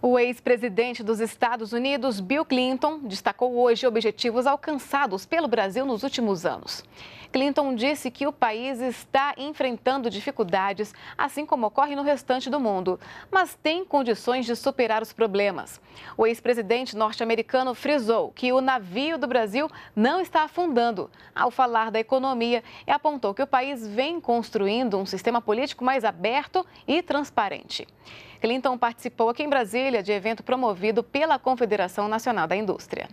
O ex-presidente dos Estados Unidos, Bill Clinton, destacou hoje objetivos alcançados pelo Brasil nos últimos anos. Clinton disse que o país está enfrentando dificuldades, assim como ocorre no restante do mundo, mas tem condições de superar os problemas. O ex-presidente norte-americano frisou que o navio do Brasil não está afundando, ao falar da economia e apontou que o país vem construindo um sistema político mais aberto e transparente. Clinton participou aqui em Brasília de evento promovido pela Confederação Nacional da Indústria.